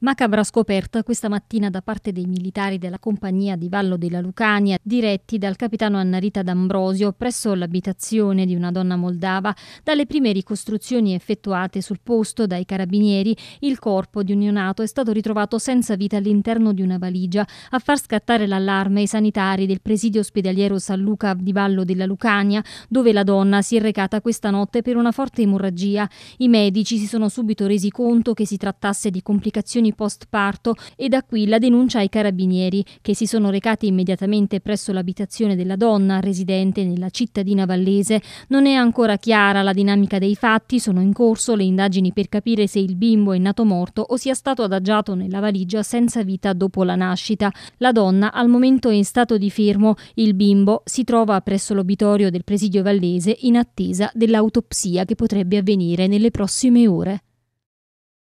Macabra scoperta questa mattina da parte dei militari della compagnia di Vallo della Lucania, diretti dal capitano Annarita D'Ambrosio presso l'abitazione di una donna moldava, dalle prime ricostruzioni effettuate sul posto dai carabinieri, il corpo di un neonato è stato ritrovato senza vita all'interno di una valigia, a far scattare l'allarme i sanitari del presidio ospedaliero San Luca di Vallo della Lucania, dove la donna si è recata questa notte per una forte emorragia. I medici si sono subito resi conto che si trattasse di complicazioni complicazioni post parto e da qui la denuncia ai carabinieri che si sono recati immediatamente presso l'abitazione della donna residente nella cittadina vallese. Non è ancora chiara la dinamica dei fatti, sono in corso le indagini per capire se il bimbo è nato morto o sia stato adagiato nella valigia senza vita dopo la nascita. La donna al momento è in stato di fermo, il bimbo si trova presso l'obitorio del presidio vallese in attesa dell'autopsia che potrebbe avvenire nelle prossime ore.